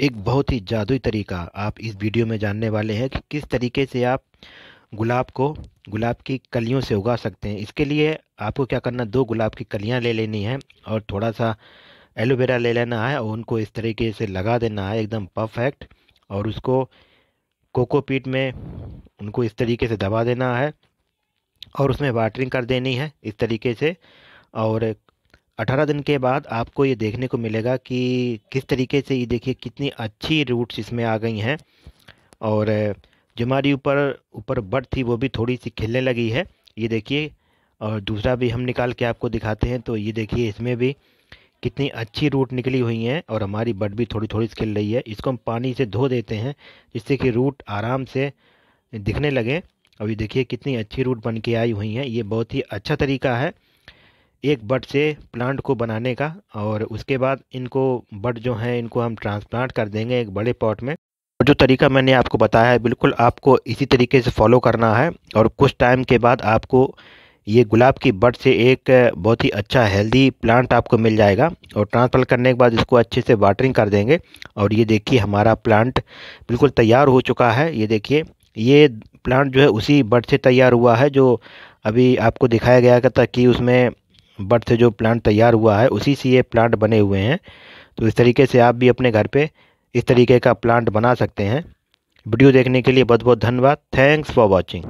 एक बहुत ही जादुई तरीका आप इस वीडियो में जानने वाले हैं कि किस तरीके से आप गुलाब को गुलाब की कलियों से उगा सकते हैं इसके लिए आपको क्या करना दो गुलाब की कलियां ले लेनी है और थोड़ा सा एलोवेरा ले लेना है और उनको इस तरीके से लगा देना है एकदम परफेक्ट और उसको कोकोपीट में उनको इस तरीके से दबा देना है और उसमें वाटरिंग कर देनी है इस तरीके से और 18 दिन के बाद आपको ये देखने को मिलेगा कि किस तरीके से ये देखिए कितनी अच्छी रूट्स इसमें आ गई हैं और जो हमारी ऊपर ऊपर बट थी वो भी थोड़ी सी खिलने लगी है ये देखिए और दूसरा भी हम निकाल के आपको दिखाते हैं तो ये देखिए इसमें भी कितनी अच्छी रूट निकली हुई हैं और हमारी बट भी थोड़ी थोड़ी खिल रही है इसको हम पानी से धो देते हैं जिससे कि रूट आराम से दिखने लगे और ये देखिए कितनी अच्छी रूट बन के आई हुई हैं ये बहुत ही अच्छा तरीका है एक बड से प्लांट को बनाने का और उसके बाद इनको बड जो हैं इनको हम ट्रांसप्लांट कर देंगे एक बड़े पॉट में जो तरीका मैंने आपको बताया है बिल्कुल आपको इसी तरीके से फॉलो करना है और कुछ टाइम के बाद आपको ये गुलाब की बड से एक बहुत ही अच्छा हेल्दी प्लांट आपको मिल जाएगा और ट्रांसप्लांट करने के बाद इसको अच्छे से वाटरिंग कर देंगे और ये देखिए हमारा प्लांट बिल्कुल तैयार हो चुका है ये देखिए ये प्लांट जो है उसी बड से तैयार हुआ है जो अभी आपको दिखाया गया था कि उसमें बट से जो प्लांट तैयार हुआ है उसी से ये प्लांट बने हुए हैं तो इस तरीके से आप भी अपने घर पे इस तरीके का प्लांट बना सकते हैं वीडियो देखने के लिए बहुत बहुत धन्यवाद थैंक्स फॉर वॉचिंग